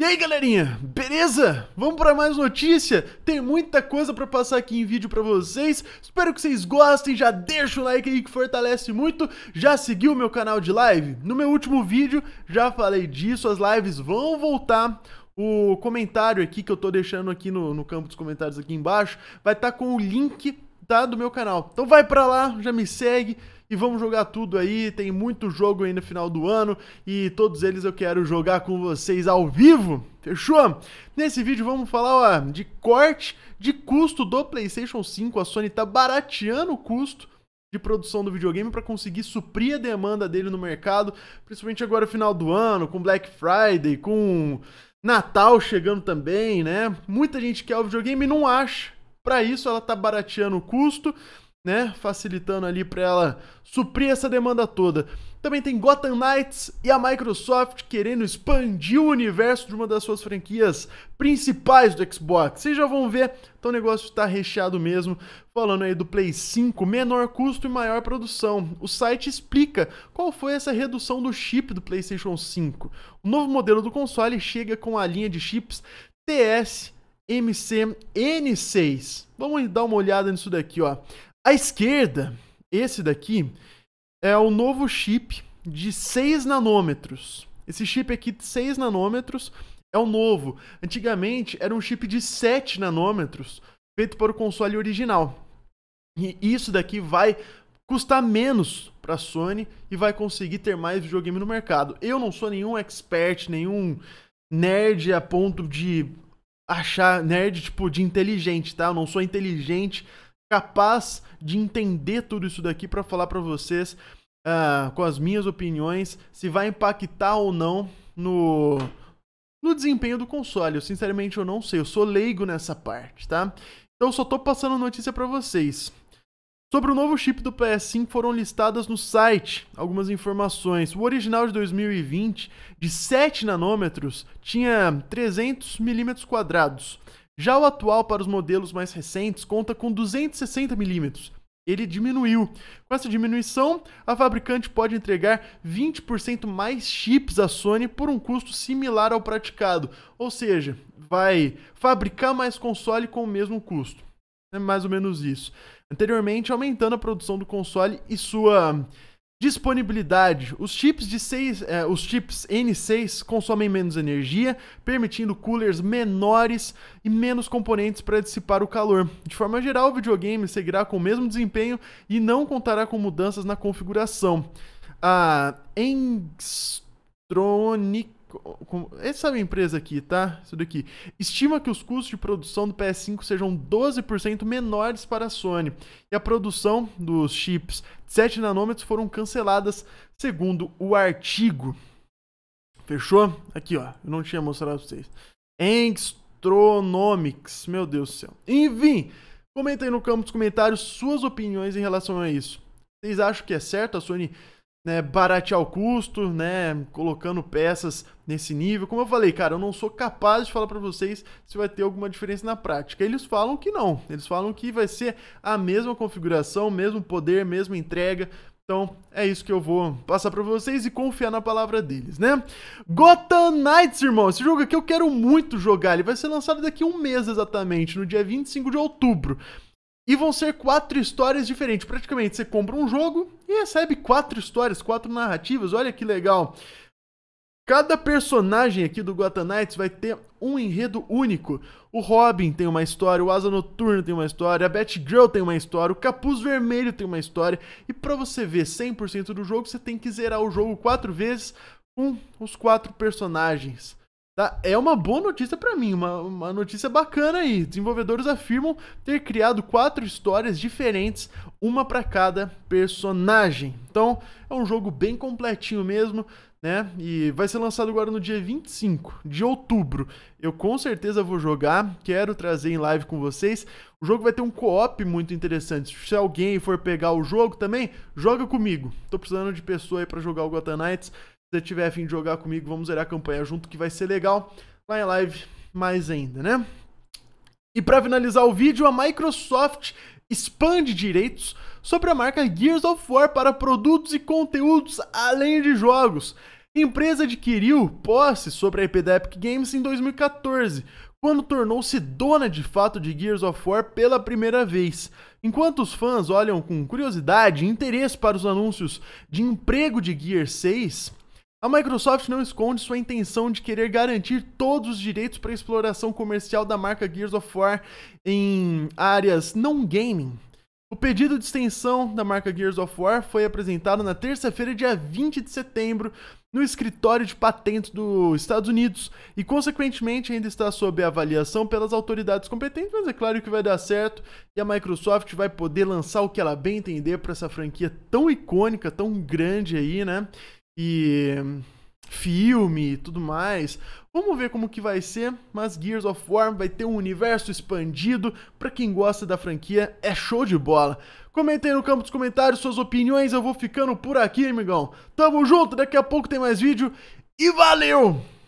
E aí, galerinha, beleza? Vamos para mais notícia? Tem muita coisa para passar aqui em vídeo para vocês. Espero que vocês gostem, já deixa o like aí que fortalece muito. Já seguiu o meu canal de live? No meu último vídeo já falei disso, as lives vão voltar. O comentário aqui que eu tô deixando aqui no, no campo dos comentários aqui embaixo vai estar tá com o link tá? Do meu canal. Então vai pra lá, já me segue e vamos jogar tudo aí. Tem muito jogo aí no final do ano e todos eles eu quero jogar com vocês ao vivo. Fechou? Nesse vídeo vamos falar ó, de corte de custo do PlayStation 5. A Sony tá barateando o custo de produção do videogame para conseguir suprir a demanda dele no mercado, principalmente agora final do ano, com Black Friday, com Natal chegando também, né? Muita gente quer o videogame e não acha. Para isso, ela está barateando o custo, né? Facilitando ali para ela suprir essa demanda toda. Também tem Gotham Knights e a Microsoft querendo expandir o universo de uma das suas franquias principais do Xbox. Vocês já vão ver, então o negócio está recheado mesmo. Falando aí do Play 5, menor custo e maior produção. O site explica qual foi essa redução do chip do PlayStation 5. O novo modelo do console chega com a linha de chips TS MCN6. Vamos dar uma olhada nisso daqui, ó. À esquerda, esse daqui é o novo chip de 6 nanômetros. Esse chip aqui de 6 nanômetros é o novo. Antigamente era um chip de 7 nanômetros, feito para o console original. E isso daqui vai custar menos para a Sony e vai conseguir ter mais videogame no mercado. Eu não sou nenhum expert, nenhum nerd a ponto de achar nerd, tipo, de inteligente, tá? Eu não sou inteligente, capaz de entender tudo isso daqui para falar para vocês, uh, com as minhas opiniões, se vai impactar ou não no, no desempenho do console. Eu, sinceramente, eu não sei. Eu sou leigo nessa parte, tá? Então, só tô passando notícia para vocês. Sobre o novo chip do PS5 foram listadas no site algumas informações. O original de 2020, de 7 nanômetros, tinha 300 milímetros quadrados. Já o atual para os modelos mais recentes conta com 260 milímetros. Ele diminuiu. Com essa diminuição, a fabricante pode entregar 20% mais chips à Sony por um custo similar ao praticado, ou seja, vai fabricar mais console com o mesmo custo. É mais ou menos isso anteriormente, aumentando a produção do console e sua disponibilidade. Os chips de seis, eh, os chips N6 consomem menos energia, permitindo coolers menores e menos componentes para dissipar o calor. De forma geral, o videogame seguirá com o mesmo desempenho e não contará com mudanças na configuração. A ah, Enstronic essa é empresa aqui, tá? Isso daqui. Estima que os custos de produção do PS5 sejam 12% menores para a Sony. E a produção dos chips de 7 nanômetros foram canceladas, segundo o artigo. Fechou? Aqui, ó. Eu não tinha mostrado pra vocês. Angstronomics. Meu Deus do céu. Enfim, comenta aí no campo dos comentários suas opiniões em relação a isso. Vocês acham que é certo a Sony né, baratear o custo, né, colocando peças nesse nível. Como eu falei, cara, eu não sou capaz de falar para vocês se vai ter alguma diferença na prática. Eles falam que não. Eles falam que vai ser a mesma configuração, mesmo poder, mesma entrega. Então, é isso que eu vou passar para vocês e confiar na palavra deles, né? Gotham Knights, irmão. Esse jogo aqui eu quero muito jogar. Ele vai ser lançado daqui a um mês exatamente, no dia 25 de outubro. E vão ser quatro histórias diferentes. Praticamente, você compra um jogo e recebe quatro histórias, quatro narrativas. Olha que legal. Cada personagem aqui do Gotham Knights vai ter um enredo único. O Robin tem uma história, o Asa Noturno tem uma história, a Batgirl tem uma história, o Capuz Vermelho tem uma história. E para você ver 100% do jogo, você tem que zerar o jogo quatro vezes com os quatro personagens. Tá? É uma boa notícia para mim, uma, uma notícia bacana aí. Desenvolvedores afirmam ter criado quatro histórias diferentes, uma para cada personagem. Então, é um jogo bem completinho mesmo, né? E vai ser lançado agora no dia 25 de outubro. Eu com certeza vou jogar, quero trazer em live com vocês. O jogo vai ter um co-op muito interessante. Se alguém for pegar o jogo também, joga comigo. Tô precisando de pessoa aí para jogar o Gotham Knights você tiver fim de jogar comigo, vamos zerar a campanha junto, que vai ser legal. Lá em live, mais ainda, né? E para finalizar o vídeo, a Microsoft expande direitos sobre a marca Gears of War para produtos e conteúdos além de jogos. A empresa adquiriu posse sobre a IP da Epic Games em 2014, quando tornou-se dona de fato de Gears of War pela primeira vez. Enquanto os fãs olham com curiosidade e interesse para os anúncios de emprego de Gear 6, a Microsoft não esconde sua intenção de querer garantir todos os direitos para exploração comercial da marca Gears of War em áreas não gaming. O pedido de extensão da marca Gears of War foi apresentado na terça-feira, dia 20 de setembro, no escritório de patentes dos Estados Unidos e, consequentemente, ainda está sob avaliação pelas autoridades competentes, mas é claro que vai dar certo e a Microsoft vai poder lançar o que ela bem entender para essa franquia tão icônica, tão grande aí, né? e filme e tudo mais. Vamos ver como que vai ser, mas Gears of War vai ter um universo expandido, para quem gosta da franquia, é show de bola. Comentem no campo dos comentários suas opiniões, eu vou ficando por aqui, amigão. Tamo junto, daqui a pouco tem mais vídeo e valeu!